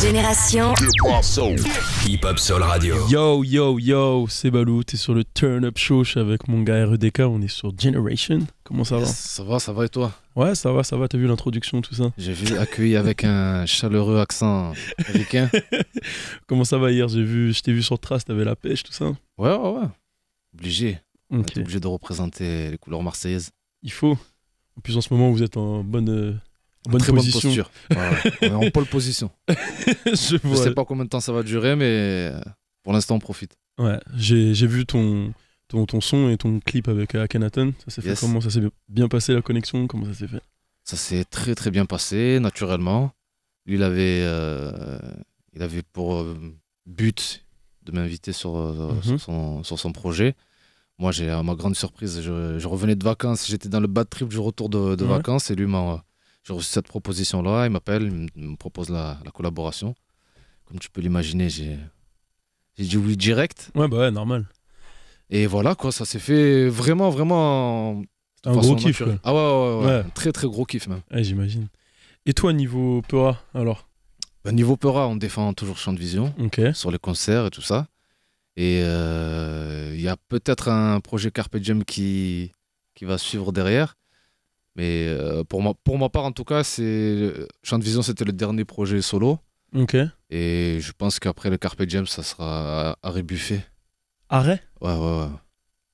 Génération Hip Hop Soul Radio. Yo yo yo, c'est Balou, t'es sur le Turn Up Show, je suis avec mon gars RDK, e on est sur Generation. Comment ça va Ça va, ça va et toi Ouais, ça va, ça va, t'as vu l'introduction, tout ça J'ai vu accueilli avec un chaleureux accent américain. Comment ça va hier J'ai vu, je t'ai vu sur Trace, t'avais la pêche, tout ça Ouais, ouais, ouais. Obligé. obligé de représenter les couleurs marseillaises. Il faut. En plus, en ce moment, vous êtes en bonne euh, Bonne position. posture. on est en pole position. je, ne sais pas combien de temps ça va durer, mais euh, pour l'instant, on profite. Ouais, j'ai vu ton, ton, son et ton clip avec euh, Akhenaton. Ça s'est fait comment Ça s'est bien passé la connexion Comment ça s'est fait Ça s'est très très bien passé, naturellement. Lui, il avait, euh, il avait pour but de m'inviter mm-hmm. sur, son, projet. Moi, j'ai à ma grande surprise, je, revenais de vacances, j'étais dans le bad trip du retour de, vacances et lui m'a j'ai reçu cette proposition-là, il m'appelle, il me propose la, collaboration. Comme tu peux l'imaginer, j'ai dit oui direct. Ouais, bah ouais, normal. Et voilà, quoi, ça s'est fait vraiment, vraiment. Un gros kiff. Ah ouais, ouais, ouais, très, très gros kiff même. j'imagine. Et toi, niveau Peura, alors bah, Niveau Pera, on défend toujours Champ de Vision sur les concerts et tout ça. Et euh, il y a peut-être un projet Carpe Diem qui, qui va suivre derrière. Mais euh, pour, ma, pour ma part, en tout cas, c'est Chant de Vision, c'était le dernier projet solo. Ok. Et je pense qu'après le Carpet Jam, ça sera arrêt buffet. Arrêt Ouais, ouais,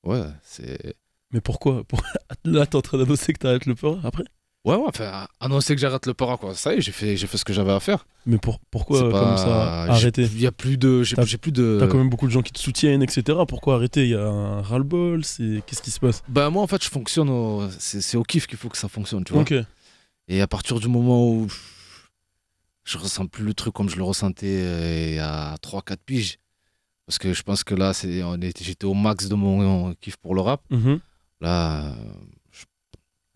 ouais. Ouais, c'est. Mais pourquoi Là, t'es en train d'annoncer que t'arrêtes le peur après Ouais, enfin, annoncer que j'arrête le para, quoi. Ça y est, j'ai fait, j'ai fait ce que j'avais à faire. Mais pour, pourquoi comme ça arrêter Il y a plus de. J'ai, plus de. T'as quand même beaucoup de gens qui te soutiennent, etc. Pourquoi arrêter Il y a un ras-le-bol c'est... Qu'est-ce qui se passe Bah, moi, en fait, je fonctionne au. C'est, au kiff qu'il faut que ça fonctionne, tu vois. Ok. Et à partir du moment où je ressens plus le truc comme je le ressentais à euh, 3-4 piges, parce que je pense que là, c'est, j'étais au max de mon kiff pour le rap. Mm-hmm. Là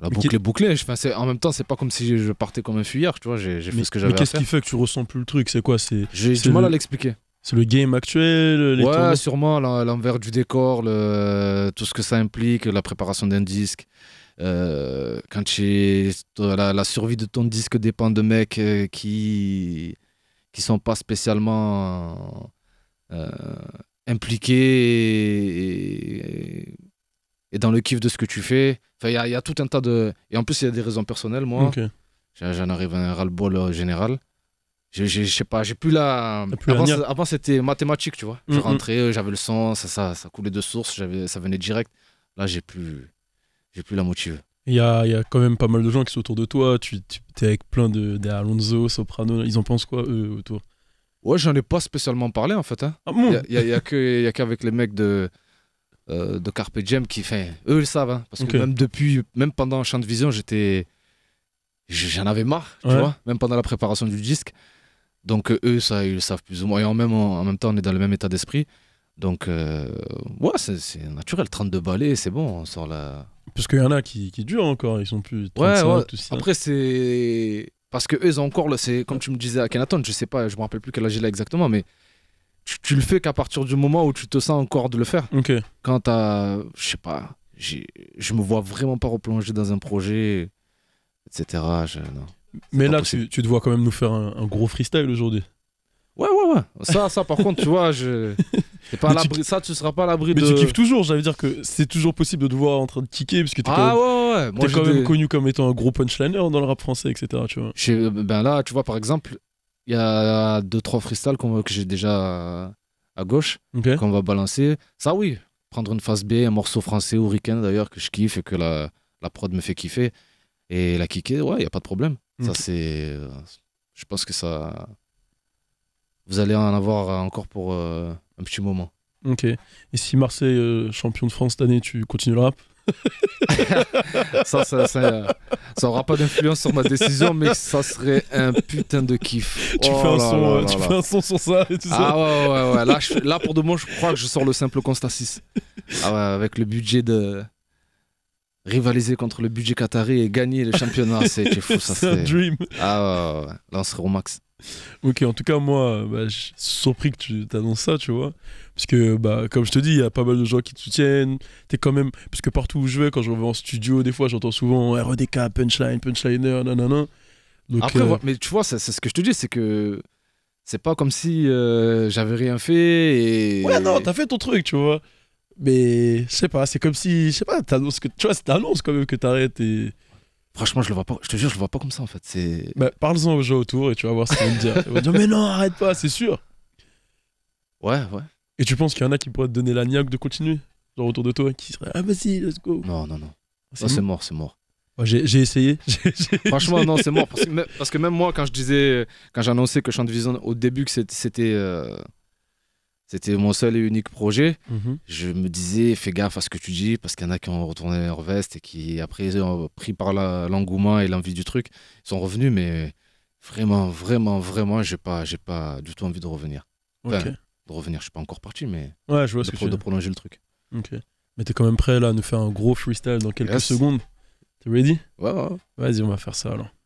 la boucle est... bouclée. En même temps, c'est pas comme si je partais comme un fuyard, tu vois. J'ai fait ce que j'avais à faire. Mais qu'est-ce qui fait que tu ressens plus le truc C'est quoi C'est J'ai du mal à l'expliquer. C'est le game actuel les Ouais, sûrement. L'envers du décor, le... tout ce que ça implique, la préparation d'un disque. Euh, quand tu la, survie de ton disque dépend de mecs euh, qui qui sont pas spécialement euh, impliqués et dans le kiff de ce que tu fais. Enfin, il y, a tout un tas de. Et en plus, il y a des raisons personnelles, moi. J'en arrive à un ras-le-bol euh, général. Je, sais pas, j'ai plus la. avant, c'était mathématique, tu vois. Je rentrais, euh, j'avais le son, ça, ça, ça, coulait de source, ça venait direct. Là, j'ai plus, j'ai plus la motive. Il y a, y a, quand même pas mal de gens qui sont autour de toi. Tu, tu es avec plein de. Alonso, Soprano, ils en pensent quoi, eux, autour Ouais, j'en ai pas spécialement parlé, en fait. Hein. Ah il y a, y a qu'avec les mecs de euh, de Carpe Diem qui, fait eux ils savent, hein, parce que même depuis, même pendant champ de Vision, j'étais, j'en avais marre, tu vois, même pendant la préparation du disque. Donc euh, eux, ça, ils le savent plus ou moins. Et en même, en même temps, on est dans le même état d'esprit. Donc, euh, ouais, c'est naturel. 32 balais, c'est bon, on sort la. Parce qu'il y en a qui, qui, durent encore, ils sont plus ouais, ouais. Après, c'est. Parce que eux, ils ont encore, c'est comme tu me disais à Kenaton, je sais pas, je me rappelle plus quel âge il a exactement, mais tu, le fais qu'à partir du moment où tu te sens encore de le faire. Ok. Quand as, je sais pas, je me vois vraiment pas replonger dans un projet, etc. Je, non. Mais là, tu, tu, te vois quand même nous faire un, gros freestyle aujourd'hui. Ouais, ouais, ouais. Ça, ça par contre, tu vois, je. Pas tu... Ça, seras pas à l'abri de. Mais tu kiffes toujours, j'allais dire que c'est toujours possible de te voir en train de kicker, parce que t'es ah, Ouais, es quand même connu comme étant un gros punchliner dans le rap français, etc. Tu vois. Euh, ben là, tu vois, par exemple, il y a deux, trois freestyles que j'ai déjà euh, à gauche, qu'on va balancer. Ça, oui, prendre une phase B, un morceau français ou d'ailleurs que je kiffe et que la, prod me fait kiffer. Et la kicker, ouais, il n'y a pas de problème. Ça, c'est. Euh, je pense que ça. Vous allez en avoir encore pour euh, un petit moment. Ok. Et si Marseille est champion de France cette année, tu continues le rap ça, ça, aura pas d'influence sur ma décision, mais ça serait un putain de kiff. Tu, fais, un son, sur ça et tout ça. Ah ouais, ouais, ouais. Là, pour de je crois que je sors le simple constat 6. Ah avec le budget de. Rivaliser contre le budget qatari et gagner le championnat, c'est fou, C'est un dream. Ah ouais, Là, on serait au max. ok, en tout cas, moi, bah, je suis surpris que tu t'annonces ça, tu vois. Parce que, bah, comme je te dis, il y a pas mal de gens qui te soutiennent. es quand même. Parce que partout où je vais, quand je vais en studio, des fois, j'entends souvent RDK, e punchline, punchliner, nanana. Après, euh, mais tu vois, c'est ce que je te dis, c'est que c'est pas comme si euh, j'avais rien fait. Et... Ouais, non, t'as fait ton truc, tu vois. Mais je sais pas, c'est comme si, je sais pas, que, tu vois, t'annonces quand même que t'arrêtes et Franchement, je le vois pas. Je te jure, je le vois pas comme ça en fait. C'est. Bah, parle-en aux gens autour et tu vas voir ce qu'ils vont dire. Ils vont dire mais non, arrête pas, c'est sûr. Ouais, ouais. Et tu penses qu'il y en a qui pourraient te donner la niaque de continuer, genre autour de toi, qui serait ah bah si, let's go. Non, non, non. Ah, c'est mort, c'est mort. j'ai essayé. Franchement, non, c'est mort. Parce que, même, moi, quand je disais, quand j'annonçais que Chant de Vision, au début, que c'était euh, c'était mon seul et unique projet. Mhm. Je me disais, fais gaffe à ce que tu dis, parce qu'il y en a qui ont retourné leur veste et qui, après, ont pris par l'engouement et l'envie du truc, ils sont revenus, mais vraiment, vraiment, vraiment, j'ai pas, pas du tout envie de revenir. De revenir, je suis pas encore parti, mais ouais, je vois de, de prolonger le truc. Ok. Mais es quand même prêt là à nous faire un gros freestyle dans quelques secondes. es ready Ouais, ouais. Vas-y, on va faire ça alors.